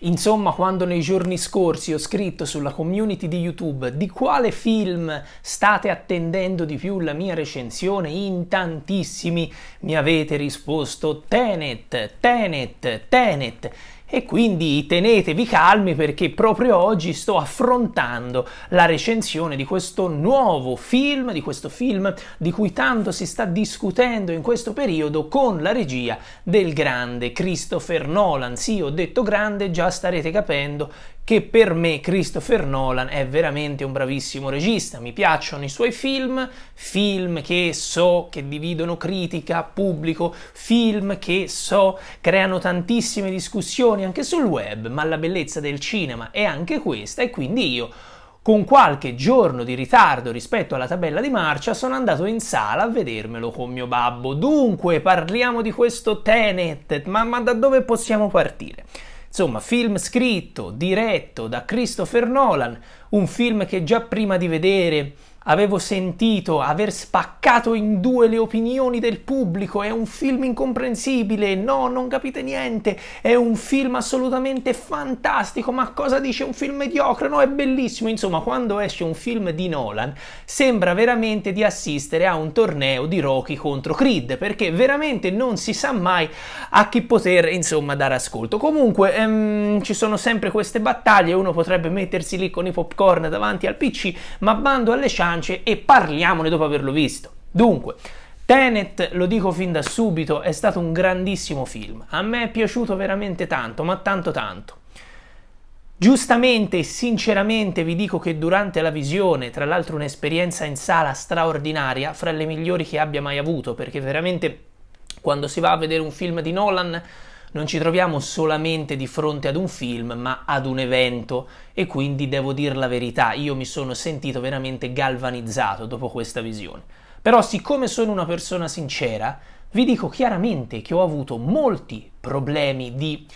Insomma, quando nei giorni scorsi ho scritto sulla community di YouTube di quale film state attendendo di più la mia recensione, in tantissimi mi avete risposto Tenet, Tenet, Tenet. E quindi tenetevi calmi perché proprio oggi sto affrontando la recensione di questo nuovo film, di questo film di cui tanto si sta discutendo in questo periodo con la regia del grande Christopher Nolan. Sì, ho detto grande, già starete capendo che per me Christopher Nolan è veramente un bravissimo regista, mi piacciono i suoi film, film che so che dividono critica, pubblico, film che so creano tantissime discussioni anche sul web, ma la bellezza del cinema è anche questa e quindi io con qualche giorno di ritardo rispetto alla tabella di marcia sono andato in sala a vedermelo con mio babbo. Dunque parliamo di questo Tenet, ma, ma da dove possiamo partire? Insomma, film scritto, diretto da Christopher Nolan, un film che già prima di vedere Avevo sentito aver spaccato in due le opinioni del pubblico, è un film incomprensibile, no, non capite niente, è un film assolutamente fantastico, ma cosa dice un film mediocre? No, è bellissimo. Insomma, quando esce un film di Nolan, sembra veramente di assistere a un torneo di Rocky contro Creed, perché veramente non si sa mai a chi poter, insomma, dare ascolto. Comunque, ehm, ci sono sempre queste battaglie, uno potrebbe mettersi lì con i popcorn davanti al PC, ma bando alle chance guance e parliamone dopo averlo visto. Dunque, Tenet, lo dico fin da subito, è stato un grandissimo film. A me è piaciuto veramente tanto, ma tanto tanto. Giustamente e sinceramente vi dico che durante la visione, tra l'altro un'esperienza in sala straordinaria, fra le migliori che abbia mai avuto, perché veramente quando si va a vedere un film di Nolan non ci troviamo solamente di fronte ad un film, ma ad un evento e quindi devo dire la verità, io mi sono sentito veramente galvanizzato dopo questa visione. Però siccome sono una persona sincera, vi dico chiaramente che ho avuto molti problemi di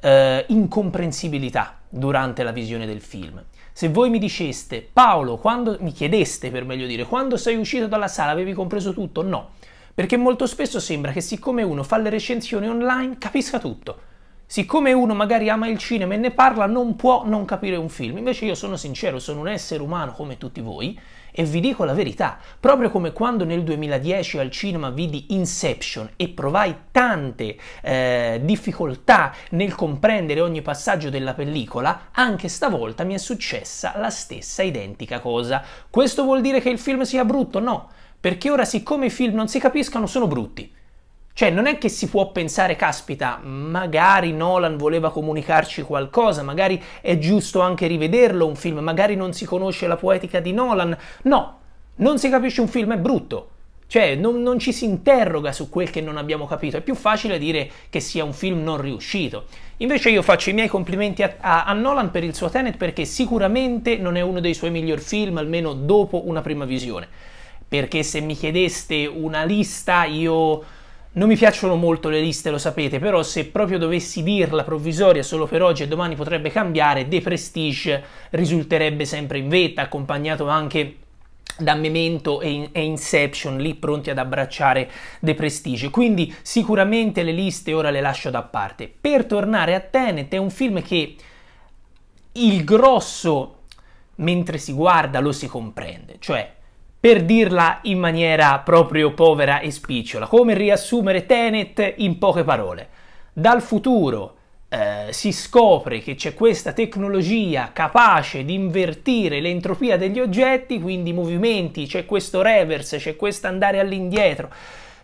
eh, incomprensibilità durante la visione del film. Se voi mi diceste, Paolo, quando mi chiedeste per meglio dire, quando sei uscito dalla sala avevi compreso tutto? No. Perché molto spesso sembra che siccome uno fa le recensioni online capisca tutto. Siccome uno magari ama il cinema e ne parla, non può non capire un film. Invece io sono sincero, sono un essere umano come tutti voi e vi dico la verità. Proprio come quando nel 2010 al cinema vidi Inception e provai tante eh, difficoltà nel comprendere ogni passaggio della pellicola, anche stavolta mi è successa la stessa identica cosa. Questo vuol dire che il film sia brutto? No perché ora siccome i film non si capiscono sono brutti. Cioè, non è che si può pensare, caspita, magari Nolan voleva comunicarci qualcosa, magari è giusto anche rivederlo un film, magari non si conosce la poetica di Nolan. No, non si capisce un film, è brutto. Cioè, non, non ci si interroga su quel che non abbiamo capito, è più facile dire che sia un film non riuscito. Invece io faccio i miei complimenti a, a, a Nolan per il suo Tenet perché sicuramente non è uno dei suoi miglior film, almeno dopo una prima visione perché se mi chiedeste una lista io non mi piacciono molto le liste, lo sapete, però se proprio dovessi dirla provvisoria solo per oggi e domani potrebbe cambiare, The Prestige risulterebbe sempre in vetta, accompagnato anche da Memento e, Inception lì pronti ad abbracciare The Prestige. Quindi sicuramente le liste ora le lascio da parte. Per tornare a Tenet è un film che il grosso mentre si guarda lo si comprende, cioè per dirla in maniera proprio povera e spicciola, come riassumere Tenet in poche parole. Dal futuro eh, si scopre che c'è questa tecnologia capace di invertire l'entropia degli oggetti, quindi i movimenti, c'è questo reverse, c'è questo andare all'indietro,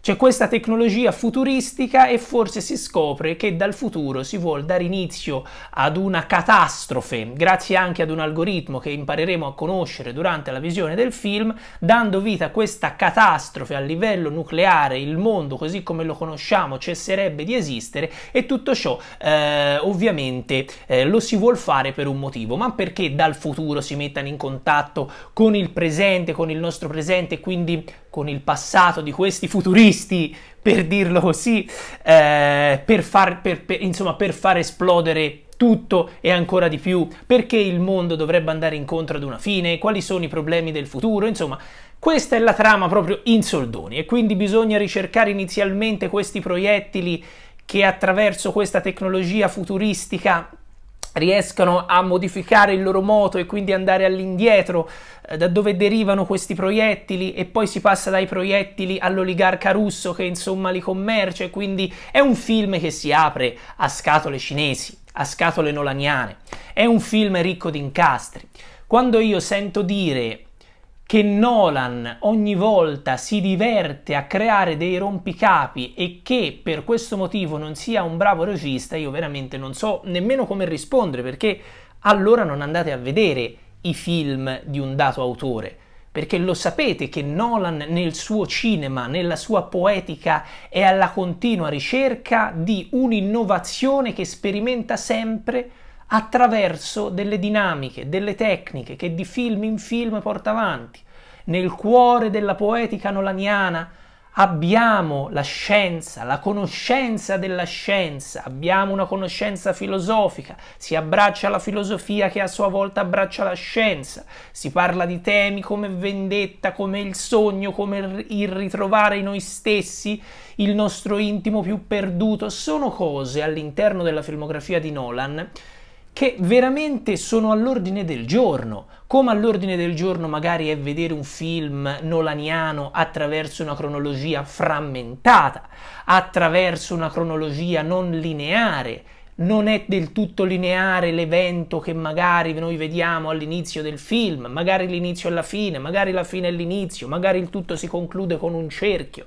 c'è questa tecnologia futuristica e forse si scopre che dal futuro si vuol dare inizio ad una catastrofe, grazie anche ad un algoritmo che impareremo a conoscere durante la visione del film, dando vita a questa catastrofe a livello nucleare, il mondo così come lo conosciamo cesserebbe di esistere e tutto ciò eh, ovviamente eh, lo si vuol fare per un motivo, ma perché dal futuro si mettano in contatto con il presente, con il nostro presente, quindi con il passato di questi futuristi, per dirlo così, eh, per, far, per, per, insomma, per far esplodere tutto e ancora di più, perché il mondo dovrebbe andare incontro ad una fine, quali sono i problemi del futuro, insomma, questa è la trama proprio in soldoni e quindi bisogna ricercare inizialmente questi proiettili che attraverso questa tecnologia futuristica riescano a modificare il loro moto e quindi andare all'indietro eh, da dove derivano questi proiettili e poi si passa dai proiettili all'oligarca russo che insomma li commercia e quindi è un film che si apre a scatole cinesi, a scatole nolaniane, è un film ricco di incastri. Quando io sento dire che Nolan ogni volta si diverte a creare dei rompicapi e che per questo motivo non sia un bravo regista, io veramente non so nemmeno come rispondere perché allora non andate a vedere i film di un dato autore perché lo sapete che Nolan nel suo cinema, nella sua poetica, è alla continua ricerca di un'innovazione che sperimenta sempre attraverso delle dinamiche, delle tecniche che di film in film porta avanti. Nel cuore della poetica nolaniana abbiamo la scienza, la conoscenza della scienza, abbiamo una conoscenza filosofica, si abbraccia la filosofia che a sua volta abbraccia la scienza, si parla di temi come vendetta, come il sogno, come il ritrovare noi stessi, il nostro intimo più perduto, sono cose all'interno della filmografia di Nolan che veramente sono all'ordine del giorno, come all'ordine del giorno magari è vedere un film nolaniano attraverso una cronologia frammentata, attraverso una cronologia non lineare. Non è del tutto lineare l'evento che magari noi vediamo all'inizio del film, magari l'inizio alla fine, magari la fine all'inizio, magari il tutto si conclude con un cerchio.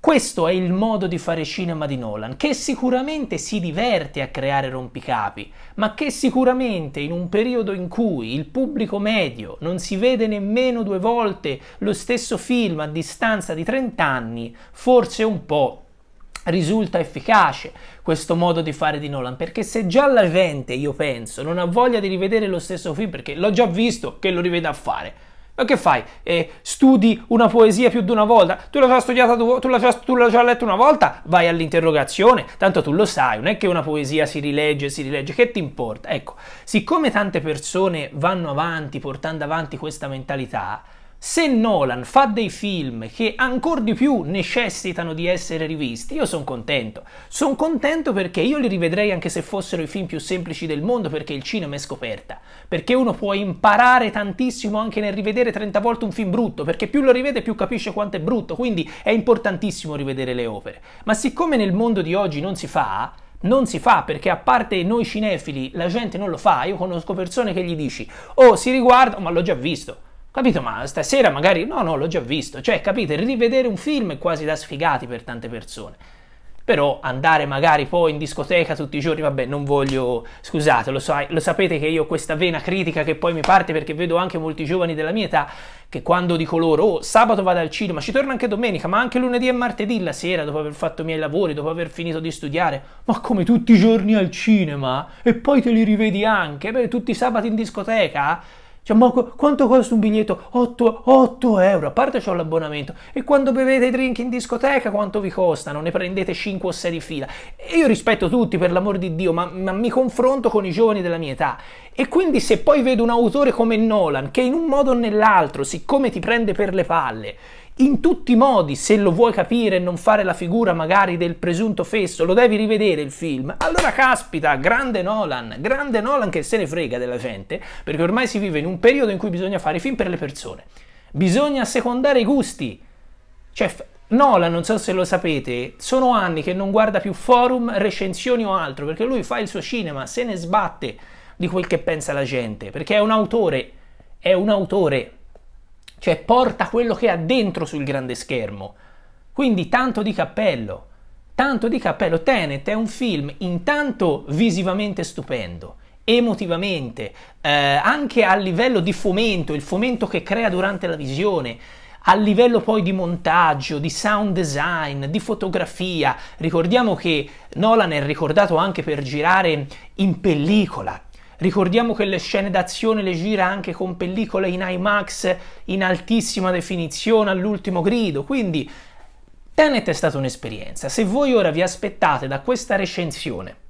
Questo è il modo di fare cinema di Nolan, che sicuramente si diverte a creare rompicapi, ma che sicuramente in un periodo in cui il pubblico medio non si vede nemmeno due volte lo stesso film a distanza di 30 anni, forse un po' risulta efficace questo modo di fare di Nolan perché se già la gente io penso non ha voglia di rivedere lo stesso film perché l'ho già visto che lo rivede a fare ma che fai? Eh, studi una poesia più di una volta? Tu l'hai già studiata, tu, l'hai già, tu l'hai già letta una volta? Vai all'interrogazione, tanto tu lo sai, non è che una poesia si rilegge, e si rilegge, che ti importa? Ecco, siccome tante persone vanno avanti portando avanti questa mentalità, se Nolan fa dei film che ancora di più necessitano di essere rivisti, io sono contento. Sono contento perché io li rivedrei anche se fossero i film più semplici del mondo, perché il cinema è scoperta. Perché uno può imparare tantissimo anche nel rivedere 30 volte un film brutto, perché più lo rivede più capisce quanto è brutto, quindi è importantissimo rivedere le opere. Ma siccome nel mondo di oggi non si fa, non si fa perché a parte noi cinefili la gente non lo fa. Io conosco persone che gli dici "Oh, si riguarda, ma l'ho già visto". Capito? Ma stasera magari no, no, l'ho già visto. Cioè, capite, rivedere un film è quasi da sfigati per tante persone. Però andare magari poi in discoteca tutti i giorni, vabbè, non voglio. Scusate, lo, so, lo sapete che io ho questa vena critica che poi mi parte perché vedo anche molti giovani della mia età che quando dico loro, oh, sabato vado al cinema, ci torno anche domenica, ma anche lunedì e martedì la sera, dopo aver fatto i miei lavori, dopo aver finito di studiare, ma come tutti i giorni al cinema? E poi te li rivedi anche? Beh, tutti i sabati in discoteca? Cioè, ma quanto costa un biglietto? 8, 8 euro, a parte c'ho l'abbonamento. E quando bevete i drink in discoteca, quanto vi costano? Ne prendete 5 o 6 di fila. E io rispetto tutti, per l'amor di Dio, ma, ma mi confronto con i giovani della mia età. E quindi se poi vedo un autore come Nolan, che in un modo o nell'altro, siccome ti prende per le palle, in tutti i modi, se lo vuoi capire e non fare la figura magari del presunto fesso, lo devi rivedere il film. Allora caspita, grande Nolan, grande Nolan che se ne frega della gente, perché ormai si vive in un periodo in cui bisogna fare film per le persone. Bisogna secondare i gusti. Cioè, Nolan, non so se lo sapete, sono anni che non guarda più forum, recensioni o altro, perché lui fa il suo cinema, se ne sbatte di quel che pensa la gente, perché è un autore, è un autore cioè porta quello che ha dentro sul grande schermo. Quindi tanto di cappello, tanto di cappello. Tenet è un film intanto visivamente stupendo, emotivamente, eh, anche a livello di fomento, il fomento che crea durante la visione, a livello poi di montaggio, di sound design, di fotografia. Ricordiamo che Nolan è ricordato anche per girare in pellicola, Ricordiamo che le scene d'azione le gira anche con pellicole in IMAX in altissima definizione all'ultimo grido, quindi Tenet è stata un'esperienza. Se voi ora vi aspettate da questa recensione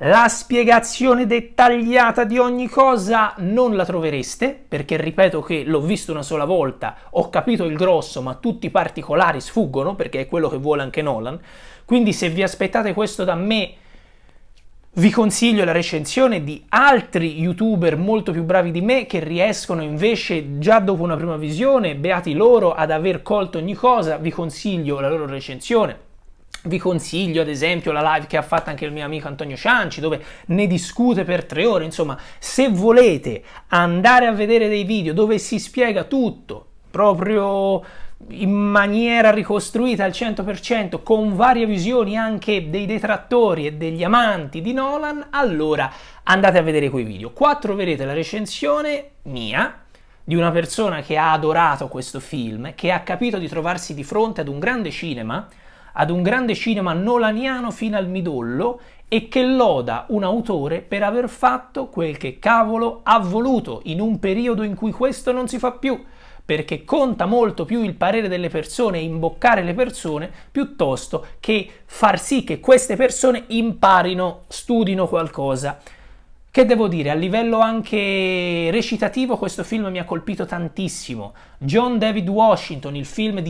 la spiegazione dettagliata di ogni cosa non la trovereste, perché ripeto che l'ho visto una sola volta, ho capito il grosso, ma tutti i particolari sfuggono, perché è quello che vuole anche Nolan. Quindi se vi aspettate questo da me vi consiglio la recensione di altri youtuber molto più bravi di me che riescono invece già dopo una prima visione, beati loro, ad aver colto ogni cosa. Vi consiglio la loro recensione. Vi consiglio ad esempio la live che ha fatto anche il mio amico Antonio Cianci, dove ne discute per tre ore. Insomma, se volete andare a vedere dei video dove si spiega tutto, proprio in maniera ricostruita al 100% con varie visioni anche dei detrattori e degli amanti di Nolan, allora andate a vedere quei video. Qua troverete la recensione mia di una persona che ha adorato questo film, che ha capito di trovarsi di fronte ad un grande cinema, ad un grande cinema nolaniano fino al midollo e che loda un autore per aver fatto quel che cavolo ha voluto in un periodo in cui questo non si fa più perché conta molto più il parere delle persone e imboccare le persone piuttosto che far sì che queste persone imparino, studino qualcosa che devo dire, a livello anche recitativo questo film mi ha colpito tantissimo. John David Washington, il,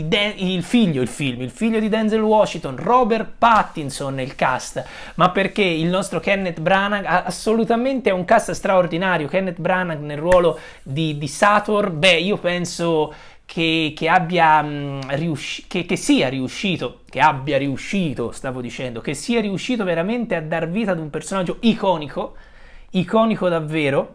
De- il, figlio, il, film, il figlio, di Denzel Washington, Robert Pattinson nel cast, ma perché il nostro Kenneth Branagh assolutamente è un cast straordinario. Kenneth Branagh nel ruolo di, di Sator, beh, io penso che, che, abbia, mh, mm, riusci- che, che, sia riuscito, che abbia riuscito, stavo dicendo, che sia riuscito veramente a dar vita ad un personaggio iconico iconico davvero,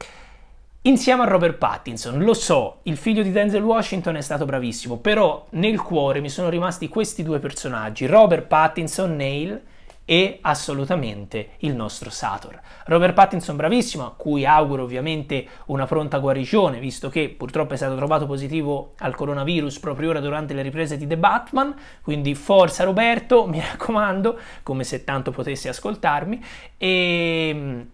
insieme a Robert Pattinson. Lo so, il figlio di Denzel Washington è stato bravissimo, però nel cuore mi sono rimasti questi due personaggi, Robert Pattinson, Neil, e assolutamente il nostro Sator. Robert Pattinson bravissimo, a cui auguro ovviamente una pronta guarigione, visto che purtroppo è stato trovato positivo al coronavirus proprio ora durante le riprese di The Batman, quindi forza Roberto, mi raccomando, come se tanto potessi ascoltarmi, e ehm,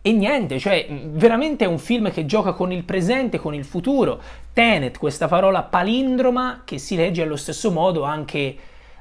e niente, cioè veramente è un film che gioca con il presente, con il futuro. Tenet, questa parola palindroma che si legge allo stesso modo anche,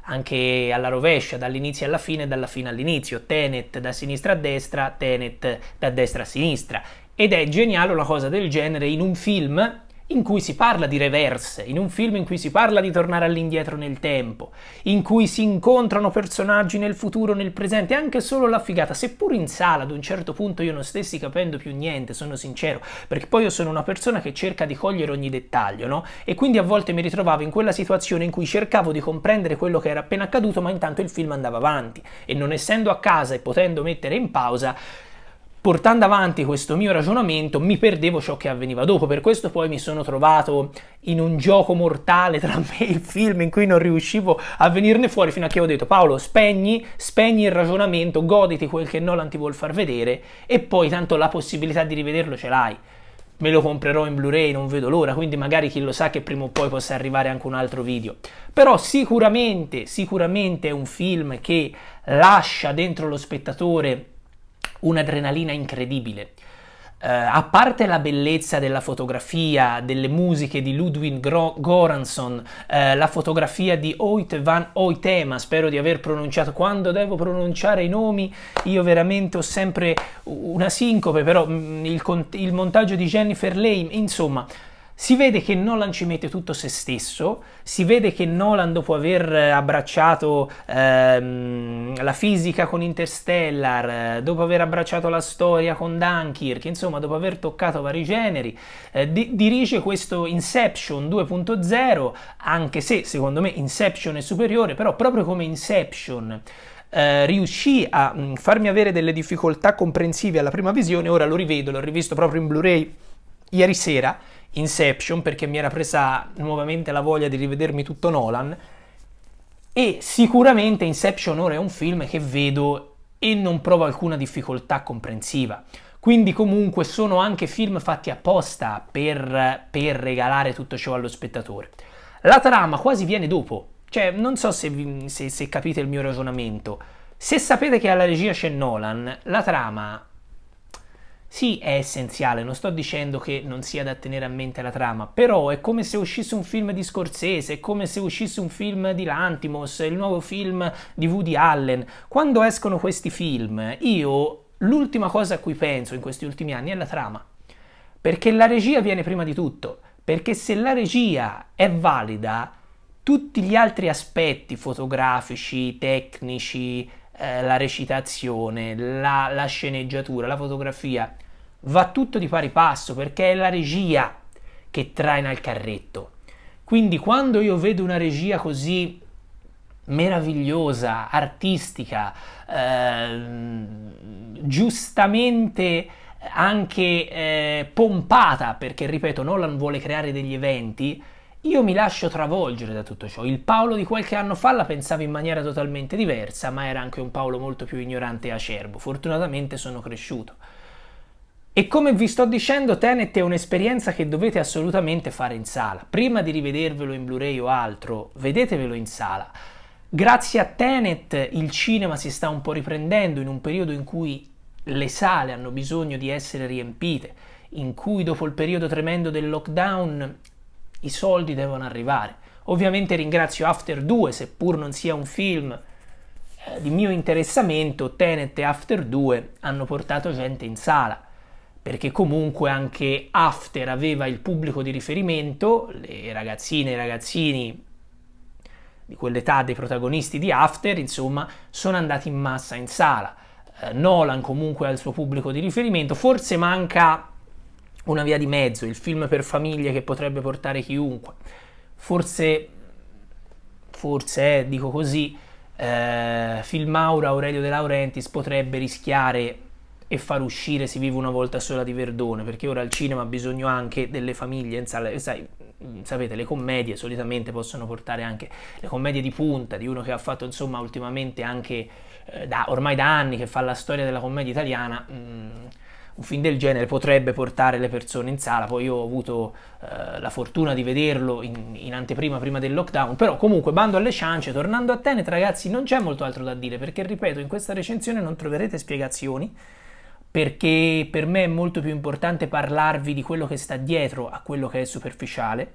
anche alla rovescia, dall'inizio alla fine e dalla fine all'inizio. Tenet da sinistra a destra, Tenet da destra a sinistra. Ed è geniale una cosa del genere in un film in cui si parla di reverse, in un film in cui si parla di tornare all'indietro nel tempo, in cui si incontrano personaggi nel futuro, nel presente, anche solo la figata, seppur in sala ad un certo punto io non stessi capendo più niente, sono sincero, perché poi io sono una persona che cerca di cogliere ogni dettaglio, no? E quindi a volte mi ritrovavo in quella situazione in cui cercavo di comprendere quello che era appena accaduto, ma intanto il film andava avanti e non essendo a casa e potendo mettere in pausa, portando avanti questo mio ragionamento mi perdevo ciò che avveniva dopo, per questo poi mi sono trovato in un gioco mortale tra me e il film in cui non riuscivo a venirne fuori fino a che ho detto Paolo spegni, spegni il ragionamento, goditi quel che Nolan ti vuol far vedere e poi tanto la possibilità di rivederlo ce l'hai me lo comprerò in Blu-ray, non vedo l'ora, quindi magari chi lo sa che prima o poi possa arrivare anche un altro video. Però sicuramente, sicuramente è un film che lascia dentro lo spettatore un'adrenalina incredibile. Uh, a parte la bellezza della fotografia, delle musiche di Ludwig Gro- Goranson, uh, eh, la fotografia di Oit van Oitema, spero di aver pronunciato, quando devo pronunciare i nomi io veramente ho sempre una sincope, però mm, il, il montaggio di Jennifer Lame, insomma si vede che Nolan ci mette tutto se stesso, si vede che Nolan dopo aver eh, abbracciato ehm, la fisica con Interstellar, eh, dopo aver abbracciato la storia con Dunkirk, insomma dopo aver toccato vari generi, eh, di- dirige questo Inception 2.0, anche se secondo me Inception è superiore, però proprio come Inception. Uh, riuscì a mh, mm, farmi avere delle difficoltà comprensive alla prima visione, ora lo rivedo, l'ho rivisto proprio in Blu-ray ieri sera Inception perché mi era presa nuovamente la voglia di rivedermi tutto Nolan e sicuramente Inception ora è un film che vedo e non provo alcuna difficoltà comprensiva. Quindi comunque sono anche film fatti apposta per, per regalare tutto ciò allo spettatore. La trama quasi viene dopo, cioè non so se, se, se capite il mio ragionamento. Se sapete che alla regia c'è Nolan, la trama sì, è essenziale, non sto dicendo che non sia da tenere a mente la trama, però è come se uscisse un film di Scorsese, è come se uscisse un film di Lantimos, il nuovo film di Woody Allen. Quando escono questi film, io l'ultima cosa a cui penso in questi ultimi anni è la trama, perché la regia viene prima di tutto, perché se la regia è valida, tutti gli altri aspetti fotografici, tecnici, eh, la recitazione, la, la, sceneggiatura, la fotografia va tutto di pari passo perché è la regia che traina il carretto. Quindi quando io vedo una regia così meravigliosa, artistica, eh, giustamente anche eh, pompata, perché ripeto, Nolan vuole creare degli eventi, io mi lascio travolgere da tutto ciò. Il Paolo di qualche anno fa la pensava in maniera totalmente diversa, ma era anche un Paolo molto più ignorante e acerbo. Fortunatamente sono cresciuto. E come vi sto dicendo, Tenet è un'esperienza che dovete assolutamente fare in sala. Prima di rivedervelo in Blu-ray o altro, vedetevelo in sala. Grazie a Tenet il cinema si sta un po' riprendendo in un periodo in cui le sale hanno bisogno di essere riempite, in cui dopo il periodo tremendo del lockdown i soldi devono arrivare. Ovviamente ringrazio After 2, seppur non sia un film eh, di mio interessamento, Tenet e After 2 hanno portato gente in sala perché comunque anche After aveva il pubblico di riferimento, le ragazzine e i ragazzini di quell'età dei protagonisti di After, insomma, sono andati in massa in sala. Eh, Nolan comunque ha il suo pubblico di riferimento, forse manca una via di mezzo, il film per famiglie che potrebbe portare chiunque. Forse, forse, eh, dico così, eh, Filmaura Aurelio De Laurentiis potrebbe rischiare e far uscire Si vive una volta sola di Verdone, perché ora il cinema ha bisogno anche delle famiglie in sala, sai, sapete, le commedie solitamente possono portare anche le commedie di punta, di uno che ha fatto insomma ultimamente anche eh, da, ormai da anni che fa la storia della commedia italiana. Mh, mm, un film del genere potrebbe portare le persone in sala, poi io ho avuto eh, la fortuna di vederlo in, in, anteprima prima del lockdown, però comunque bando alle ciance, tornando a Tenet ragazzi non c'è molto altro da dire perché ripeto in questa recensione non troverete spiegazioni, perché per me è molto più importante parlarvi di quello che sta dietro a quello che è superficiale,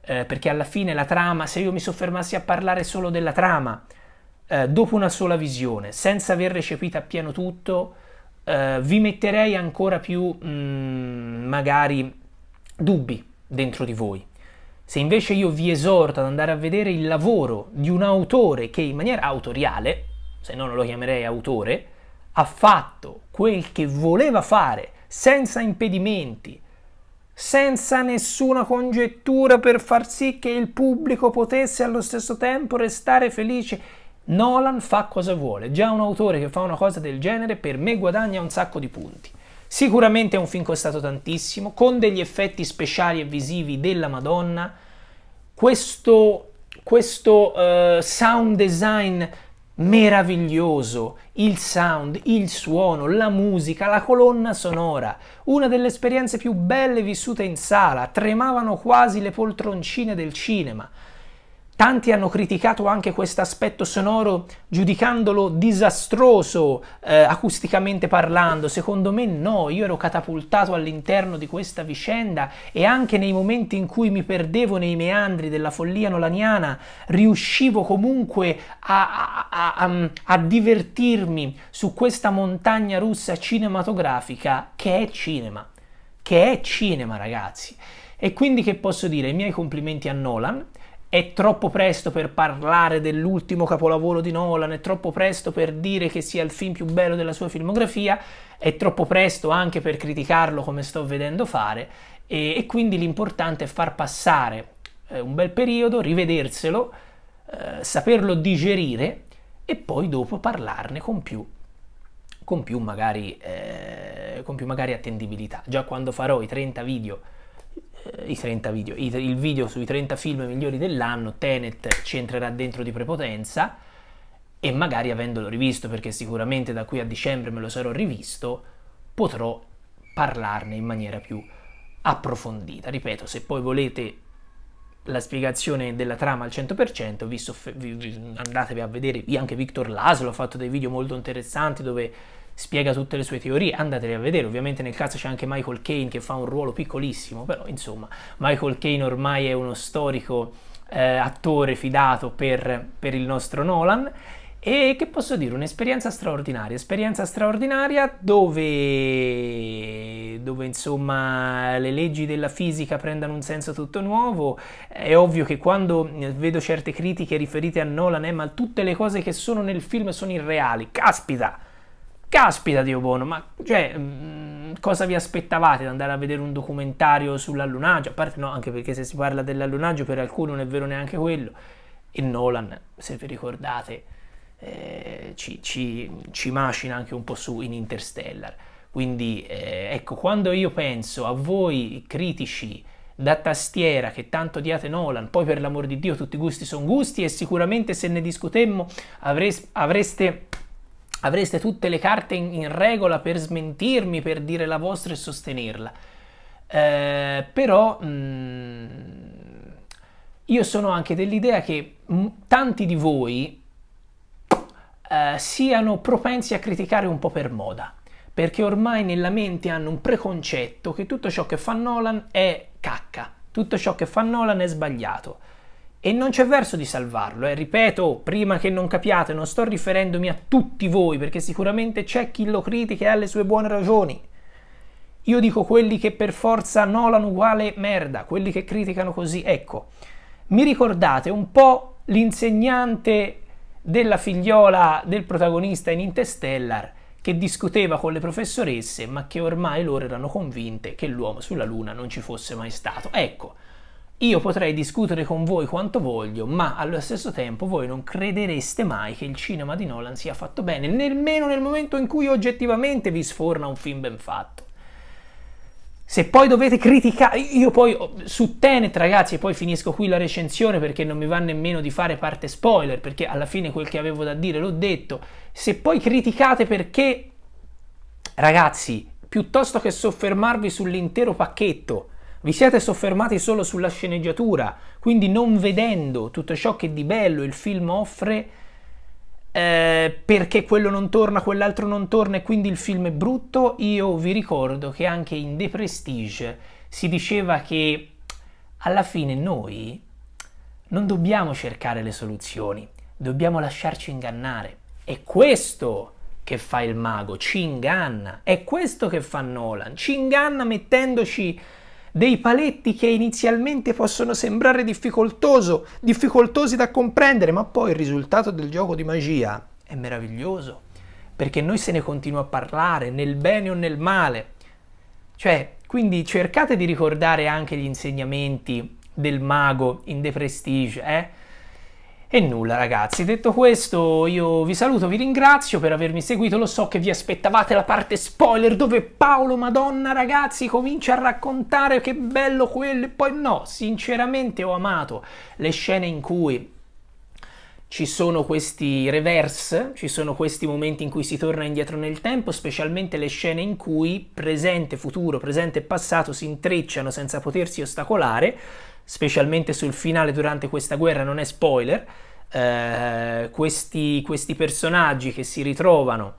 eh, perché alla fine la trama, se io mi soffermassi a parlare solo della trama, eh, dopo una sola visione, senza aver recepito appieno tutto, eh, vi metterei ancora più mh, mm, magari dubbi dentro di voi. Se invece io vi esorto ad andare a vedere il lavoro di un autore che in maniera autoriale, se no non lo chiamerei autore, ha fatto quel che voleva fare senza impedimenti, senza nessuna congettura per far sì che il pubblico potesse allo stesso tempo restare felice. Nolan fa cosa vuole, già un autore che fa una cosa del genere per me guadagna un sacco di punti. Sicuramente è un film costato tantissimo, con degli effetti speciali e visivi della Madonna. Questo, questo uh, sound design meraviglioso, il sound, il suono, la musica, la colonna sonora, una delle esperienze più belle vissute in sala, tremavano quasi le poltroncine del cinema, Tanti hanno criticato anche questo aspetto sonoro giudicandolo disastroso eh, acusticamente parlando. Secondo me no, io ero catapultato all'interno di questa vicenda e anche nei momenti in cui mi perdevo nei meandri della follia nolaniana riuscivo comunque a, a, a, a mm, divertirmi su questa montagna russa cinematografica che è cinema. Che è cinema ragazzi. E quindi che posso dire? I miei complimenti a Nolan è troppo presto per parlare dell'ultimo capolavoro di Nolan, è troppo presto per dire che sia il film più bello della sua filmografia, è troppo presto anche per criticarlo come sto vedendo fare e, e quindi l'importante è far passare eh, un bel periodo, rivederselo, eh, saperlo digerire e poi dopo parlarne con più, con più, magari, eh, con più magari attendibilità. Già quando farò i 30 video eh, i 30 video, il video sui 30 film migliori dell'anno, Tenet ci entrerà dentro di prepotenza e magari avendolo rivisto, perché sicuramente da qui a dicembre me lo sarò rivisto, potrò parlarne in maniera più approfondita. Ripeto, se poi volete la spiegazione della trama al 100%, vi soff- vi, vi, andatevi a vedere anche Victor Laszlo ha fatto dei video molto interessanti dove spiega tutte le sue teorie, andateli a vedere, ovviamente nel caso c'è anche Michael Kane che fa un ruolo piccolissimo, però insomma Michael Kane ormai è uno storico eh, attore fidato per, per il nostro Nolan e che posso dire? Un'esperienza straordinaria, esperienza straordinaria dove, dove insomma le leggi della fisica prendono un senso tutto nuovo. È ovvio che quando eh, vedo certe critiche riferite a Nolan, eh, ma tutte le cose che sono nel film sono irreali. Caspita! Caspita Dio buono, ma cioè, mh, mm, cosa vi aspettavate di andare a vedere un documentario sull'allunaggio? A parte no, anche perché se si parla dell'allunaggio per alcuni non è vero neanche quello. E Nolan, se vi ricordate, eh, ci, ci, ci, macina anche un po' su in Interstellar. Quindi eh, ecco, quando io penso a voi critici da tastiera che tanto diate Nolan, poi per l'amor di Dio tutti i gusti sono gusti e sicuramente se ne discutemmo avreste, avreste avreste tutte le carte in, in, regola per smentirmi, per dire la vostra e sostenerla. Eh, però mh, mm, io sono anche dell'idea che mh, tanti di voi eh, siano propensi a criticare un po' per moda, perché ormai nella mente hanno un preconcetto che tutto ciò che fa Nolan è cacca, tutto ciò che fa Nolan è sbagliato. E non c'è verso di salvarlo, eh. ripeto, prima che non capiate, non sto riferendomi a tutti voi, perché sicuramente c'è chi lo critica e ha le sue buone ragioni. Io dico quelli che per forza Nolan uguale merda, quelli che criticano così, ecco. Mi ricordate un po' l'insegnante della figliola del protagonista in Interstellar che discuteva con le professoresse ma che ormai loro erano convinte che l'uomo sulla Luna non ci fosse mai stato. Ecco, io potrei discutere con voi quanto voglio, ma allo stesso tempo voi non credereste mai che il cinema di Nolan sia fatto bene, nemmeno nel momento in cui oggettivamente vi sforna un film ben fatto. Se poi dovete criticare, io poi oh, su Tenet ragazzi, e poi finisco qui la recensione perché non mi va nemmeno di fare parte spoiler, perché alla fine quel che avevo da dire l'ho detto. Se poi criticate perché, ragazzi, piuttosto che soffermarvi sull'intero pacchetto, vi siete soffermati solo sulla sceneggiatura, quindi non vedendo tutto ciò che di bello il film offre, eh, perché quello non torna, quell'altro non torna e quindi il film è brutto, io vi ricordo che anche in The Prestige si diceva che alla fine noi non dobbiamo cercare le soluzioni, dobbiamo lasciarci ingannare. È questo che fa il mago, ci inganna. È questo che fa Nolan, ci inganna mettendoci dei paletti che inizialmente possono sembrare difficoltosi da comprendere, ma poi il risultato del gioco di magia è meraviglioso, perché noi se ne continua a parlare, nel bene o nel male. Cioè, quindi cercate di ricordare anche gli insegnamenti del mago in The Prestige, eh? E nulla ragazzi, detto questo io vi saluto, vi ringrazio per avermi seguito, lo so che vi aspettavate la parte spoiler dove Paolo Madonna ragazzi comincia a raccontare che bello quello e poi no, sinceramente ho amato le scene in cui ci sono questi reverse, ci sono questi momenti in cui si torna indietro nel tempo, specialmente le scene in cui presente, futuro, presente e passato si intrecciano senza potersi ostacolare specialmente sul finale durante questa guerra, non è spoiler, eh, questi, questi personaggi che si ritrovano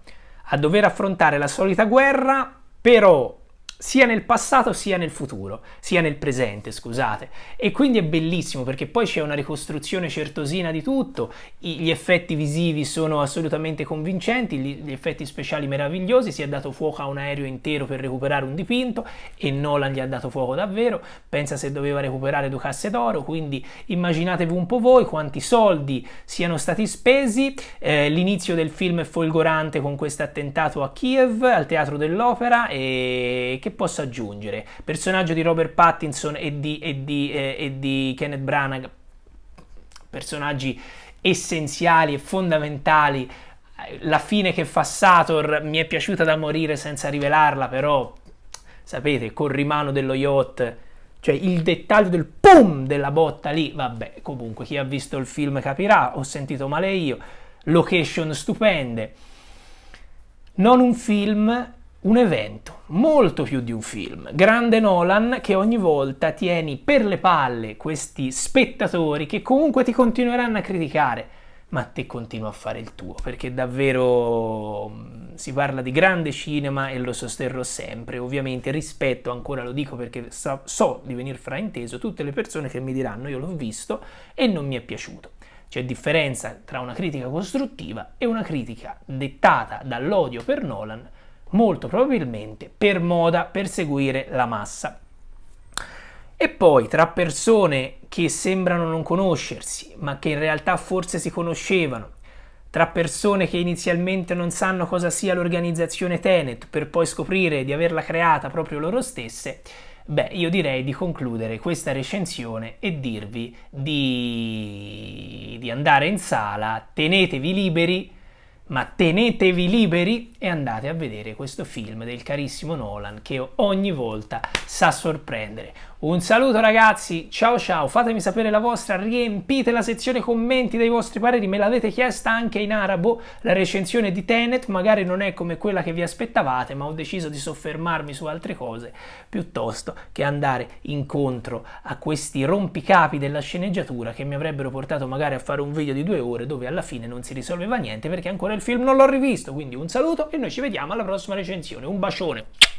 a dover affrontare la solita guerra, però sia nel passato sia nel futuro, sia nel presente, scusate. E quindi è bellissimo perché poi c'è una ricostruzione certosina di tutto, gli effetti visivi sono assolutamente convincenti, gli effetti speciali meravigliosi, si è dato fuoco a un aereo intero per recuperare un dipinto e Nolan gli ha dato fuoco davvero, pensa se doveva recuperare Ducasse d'oro, quindi immaginatevi un po' voi quanti soldi siano stati spesi, eh, l'inizio del film è folgorante con questo attentato a Kiev, al teatro dell'opera e che posso aggiungere? Personaggio di Robert Pattinson e di, e di, eh, e di Kenneth Branagh, personaggi essenziali e fondamentali. La fine che fa Sator mi è piaciuta da morire senza rivelarla, però sapete, col rimano dello yacht, cioè il dettaglio del pum della botta lì, vabbè, comunque chi ha visto il film capirà, ho sentito male io, location stupende. Non un film un evento, molto più di un film. Grande Nolan che ogni volta tieni per le palle questi spettatori che comunque ti continueranno a criticare, ma te continua a fare il tuo, perché davvero mm, si parla di grande cinema e lo sosterrò sempre. Ovviamente rispetto, ancora lo dico perché so, so di venir frainteso, tutte le persone che mi diranno io l'ho visto e non mi è piaciuto. C'è differenza tra una critica costruttiva e una critica dettata dall'odio per Nolan molto probabilmente per moda, per seguire la massa. E poi tra persone che sembrano non conoscersi, ma che in realtà forse si conoscevano, tra persone che inizialmente non sanno cosa sia l'organizzazione Tenet, per poi scoprire di averla creata proprio loro stesse, beh, io direi di concludere questa recensione e dirvi di, di andare in sala, tenetevi liberi, ma tenetevi liberi e andate a vedere questo film del carissimo Nolan che ogni volta sa sorprendere. Un saluto ragazzi, ciao ciao, fatemi sapere la vostra, riempite la sezione commenti dei vostri pareri, me l'avete chiesta anche in arabo, la recensione di Tenet magari non è come quella che vi aspettavate, ma ho deciso di soffermarmi su altre cose piuttosto che andare incontro a questi rompicapi della sceneggiatura che mi avrebbero portato magari a fare un video di due ore dove alla fine non si risolveva niente perché ancora il film non l'ho rivisto, quindi un saluto e noi ci vediamo alla prossima recensione, un bacione!